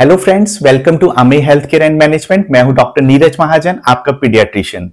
hello friends welcome to अमे health care and management मैं हूं डॉक्टर नीरज महाजन आपका पीडियाट्रिशियन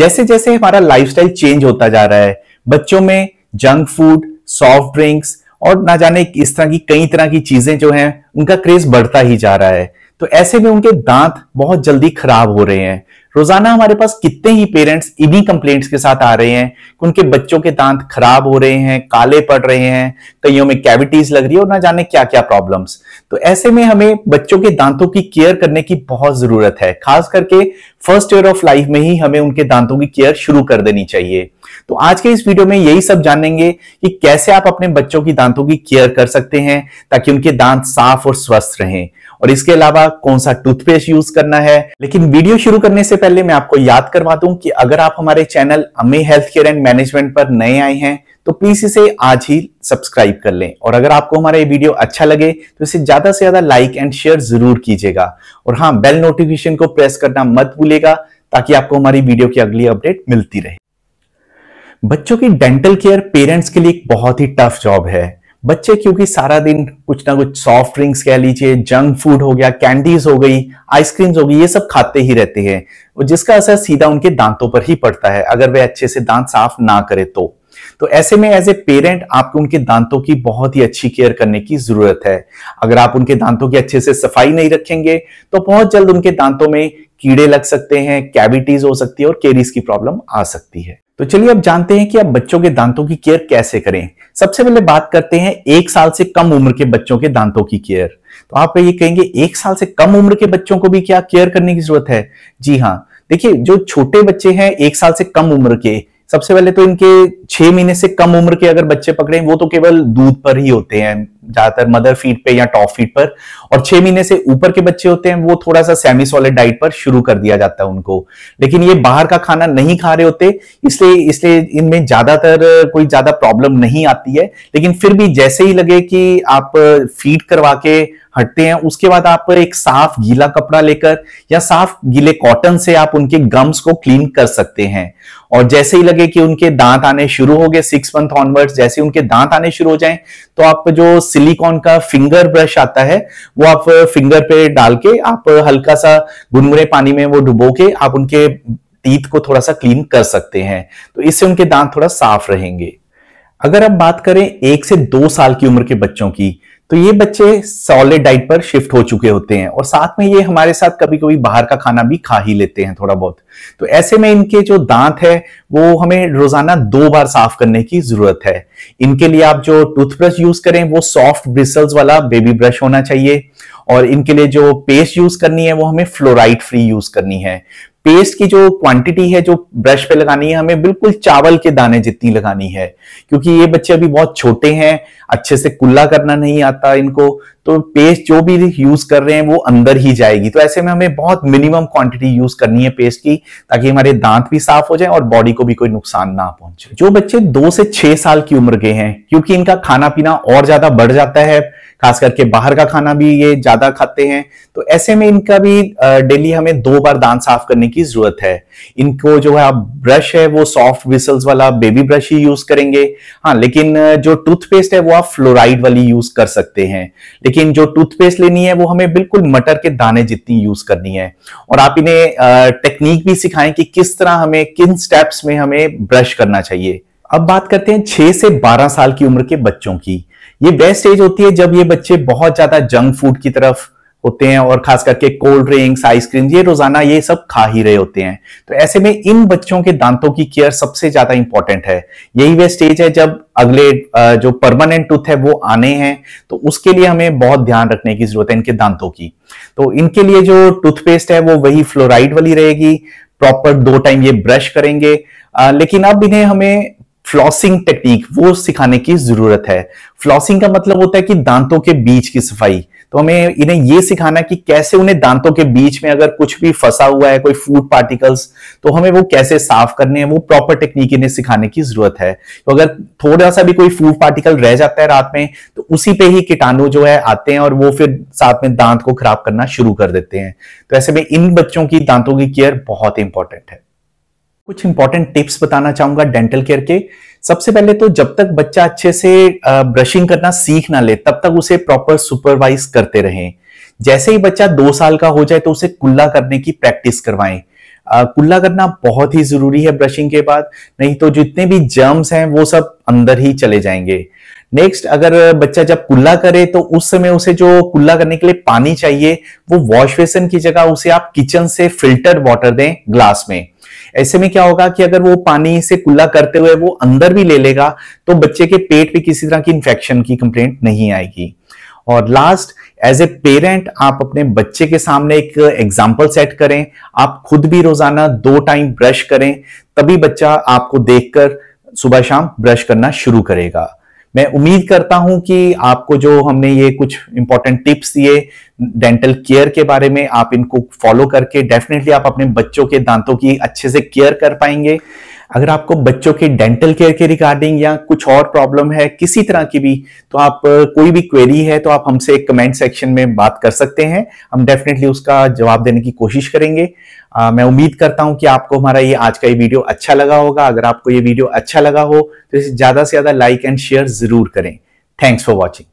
जैसे जैसे हमारा लाइफस्टाइल चेंज होता जा रहा है बच्चों में जंक फूड सॉफ्ट ड्रिंक्स और ना जाने इस तरह की कई तरह की चीजें जो हैं उनका क्रेज बढ़ता ही जा रहा है तो ऐसे में उनके दांत बहुत जल्दी खराब हो रहे हैं रोजाना हमारे पास कितने ही पेरेंट्स इन्हीं कंप्लेंट्स के साथ आ रहे हैं कि उनके बच्चों के दांत खराब हो रहे हैं काले पड़ रहे हैं कईयों में कैविटीज लग रही है और ना जाने क्या क्या प्रॉब्लम्स तो ऐसे में हमें बच्चों के दांतों की केयर करने की बहुत जरूरत है खास करके फर्स्ट ईयर ऑफ लाइफ में ही हमें उनके दांतों की केयर शुरू कर देनी चाहिए तो आज के इस वीडियो में यही सब जानेंगे कि कैसे आप अपने बच्चों की दांतों की केयर कर सकते हैं ताकि उनके दांत साफ और स्वस्थ रहें और इसके अलावा कौन सा टूथपेस्ट यूज करना है लेकिन वीडियो शुरू करने से पहले मैं आपको याद करवा दूं कि अगर आप हमारे चैनल अमे हेल्थ केयर एंड मैनेजमेंट पर नए आए हैं तो प्लीज इसे आज ही सब्सक्राइब कर लें और अगर आपको हमारा ये वीडियो अच्छा लगे तो इसे ज्यादा से ज्यादा लाइक एंड शेयर जरूर कीजिएगा और हाँ बेल नोटिफिकेशन को प्रेस करना मत भूलेगा ताकि आपको हमारी वीडियो की अगली अपडेट मिलती रहे बच्चों की डेंटल केयर पेरेंट्स के लिए एक बहुत ही टफ जॉब है बच्चे क्योंकि सारा दिन कुछ ना कुछ सॉफ्ट ड्रिंक्स कह लीजिए जंक फूड हो गया कैंडीज हो गई आइसक्रीम्स हो गई ये सब खाते ही रहते हैं जिसका असर सीधा उनके दांतों पर ही पड़ता है अगर वे अच्छे से दांत साफ ना करे तो तो ऐसे में एज ए पेरेंट आपको उनके दांतों की बहुत ही अच्छी केयर करने की जरूरत है अगर आप उनके दांतों की अच्छे से सफाई नहीं रखेंगे तो बहुत जल्द उनके दांतों में कीड़े लग सकते हैं कैविटीज हो सकती है और केरीज की प्रॉब्लम आ सकती है तो चलिए अब जानते हैं कि आप बच्चों के दांतों की केयर कैसे करें सबसे पहले बात करते हैं एक साल से कम उम्र के बच्चों के दांतों की केयर तो आप ये कहेंगे एक साल से कम उम्र के बच्चों को भी क्या केयर करने की जरूरत है जी हाँ देखिए जो छोटे बच्चे हैं एक साल से कम उम्र के सबसे पहले तो इनके छह महीने से कम उम्र के अगर बच्चे पकड़े वो तो केवल दूध पर ही होते हैं ज्यादातर मदर फीड पे या टॉप फीड पर और छह महीने से ऊपर के बच्चे होते हैं वो थोड़ा सा सेमी सॉलिड डाइट पर शुरू कर दिया जाता है उनको लेकिन ये बाहर का खाना नहीं खा रहे होते इसलिए इसलिए इनमें ज्यादातर कोई ज्यादा प्रॉब्लम नहीं आती है लेकिन फिर भी जैसे ही लगे कि आप फीड करवा के हटते हैं उसके बाद आप एक साफ गीला कपड़ा लेकर या साफ गीले कॉटन से आप उनके गम्स को क्लीन कर सकते हैं और जैसे ही लगे कि उनके दांत आने शुरू हो गए सिक्स मंथ ऑनवर्ड्स जैसे उनके दांत आने शुरू हो जाएं तो आप जो सिलिकॉन का फिंगर ब्रश आता है वो आप फिंगर पे डाल के आप हल्का सा गुनगुने पानी में वो डुबो के आप उनके टीथ को थोड़ा सा क्लीन कर सकते हैं तो इससे उनके दांत थोड़ा साफ रहेंगे अगर हम बात करें एक से दो साल की उम्र के बच्चों की तो ये बच्चे सॉलिड डाइट पर शिफ्ट हो चुके होते हैं और साथ में ये हमारे साथ कभी कभी बाहर का खाना भी खा ही लेते हैं थोड़ा बहुत तो ऐसे में इनके जो दांत है वो हमें रोजाना दो बार साफ करने की जरूरत है इनके लिए आप जो टूथब्रश यूज करें वो सॉफ्ट ब्रिसल्स वाला बेबी ब्रश होना चाहिए और इनके लिए जो पेस्ट यूज करनी है वो हमें फ्लोराइड फ्री यूज करनी है पेस्ट की जो क्वांटिटी है जो ब्रश पे लगानी है हमें बिल्कुल चावल के दाने जितनी लगानी है क्योंकि ये बच्चे अभी बहुत छोटे हैं अच्छे से कुल्ला करना नहीं आता इनको तो पेस्ट जो भी यूज कर रहे हैं वो अंदर ही जाएगी तो ऐसे में हमें बहुत मिनिमम क्वांटिटी यूज करनी है पेस्ट की ताकि हमारे दांत भी साफ हो जाए और बॉडी को भी कोई नुकसान ना पहुंचे जो बच्चे दो से छह साल की उम्र के हैं क्योंकि इनका खाना पीना और ज्यादा बढ़ जाता है खास करके बाहर का खाना भी ये ज्यादा खाते हैं तो ऐसे में इनका भी डेली हमें दो बार दांत साफ करने की जरूरत है इनको जो है आप ब्रश है वो सॉफ्ट विसल्स वाला बेबी ब्रश ही यूज करेंगे हाँ लेकिन जो टूथपेस्ट है वो आप फ्लोराइड वाली यूज कर सकते हैं लेकिन जो टूथपेस्ट लेनी है वो हमें बिल्कुल मटर के दाने जितनी यूज करनी है और आप इन्हें टेक्निक भी सिखाएं कि किस तरह हमें किन स्टेप्स में हमें ब्रश करना चाहिए अब बात करते हैं छह से बारह साल की उम्र के बच्चों की ये बेस्ट एज होती है जब ये बच्चे बहुत ज्यादा जंक फूड की तरफ होते हैं और खास करके कोल्ड ड्रिंक्स आइसक्रीम ये रोजाना ये सब खा ही रहे होते हैं तो ऐसे में इन बच्चों के दांतों की केयर सबसे ज्यादा इंपॉर्टेंट है यही वह स्टेज है जब अगले जो परमानेंट टूथ है वो आने हैं तो उसके लिए हमें बहुत ध्यान रखने की जरूरत है इनके दांतों की तो इनके लिए जो टूथपेस्ट है वो वही फ्लोराइड वाली रहेगी प्रॉपर दो टाइम ये ब्रश करेंगे आ, लेकिन अब इन्हें हमें फ्लॉसिंग टेक्निक वो सिखाने की जरूरत है फ्लॉसिंग का मतलब होता है कि दांतों के बीच की सफाई तो हमें इन्हें ये सिखाना कि कैसे उन्हें दांतों के बीच में अगर कुछ भी फंसा हुआ है कोई फूड पार्टिकल्स तो हमें वो कैसे साफ करने हैं वो प्रॉपर टेक्निक इन्हें सिखाने की जरूरत है तो अगर थोड़ा सा भी कोई फूड पार्टिकल रह जाता है रात में तो उसी पे ही कीटाणु जो है आते हैं और वो फिर साथ में दांत को खराब करना शुरू कर देते हैं तो ऐसे में इन बच्चों की दांतों की केयर बहुत इंपॉर्टेंट है कुछ इंपॉर्टेंट टिप्स बताना चाहूंगा डेंटल केयर के सबसे पहले तो जब तक बच्चा अच्छे से ब्रशिंग करना सीख ना ले तब तक उसे प्रॉपर सुपरवाइज करते रहें जैसे ही बच्चा दो साल का हो जाए तो उसे कुल्ला करने की प्रैक्टिस करवाएं कुल्ला करना बहुत ही जरूरी है ब्रशिंग के बाद नहीं तो जितने भी जर्म्स हैं वो सब अंदर ही चले जाएंगे नेक्स्ट अगर बच्चा जब कुल्ला करे तो उस समय उसे जो कुल्ला करने के लिए पानी चाहिए वो वॉश बेसन की जगह उसे आप किचन से फिल्टर वाटर दें ग्लास में ऐसे में क्या होगा कि अगर वो पानी से कुल्ला करते हुए वो अंदर भी ले लेगा तो बच्चे के पेट में किसी तरह की इंफेक्शन की कंप्लेंट नहीं आएगी और लास्ट एज ए पेरेंट आप अपने बच्चे के सामने एक एग्जाम्पल सेट करें आप खुद भी रोजाना दो टाइम ब्रश करें तभी बच्चा आपको देखकर सुबह शाम ब्रश करना शुरू करेगा मैं उम्मीद करता हूं कि आपको जो हमने ये कुछ इंपॉर्टेंट टिप्स दिए डेंटल केयर के बारे में आप इनको फॉलो करके डेफिनेटली आप अपने बच्चों के दांतों की अच्छे से केयर कर पाएंगे अगर आपको बच्चों के डेंटल केयर के रिगार्डिंग या कुछ और प्रॉब्लम है किसी तरह की भी तो आप कोई भी क्वेरी है तो आप हमसे कमेंट सेक्शन में बात कर सकते हैं हम डेफिनेटली उसका जवाब देने की कोशिश करेंगे आ, मैं उम्मीद करता हूं कि आपको हमारा ये आज का ये वीडियो अच्छा लगा होगा अगर आपको ये वीडियो अच्छा लगा हो तो इसे ज़्यादा से ज़्यादा लाइक एंड शेयर ज़रूर करें थैंक्स फॉर वॉचिंग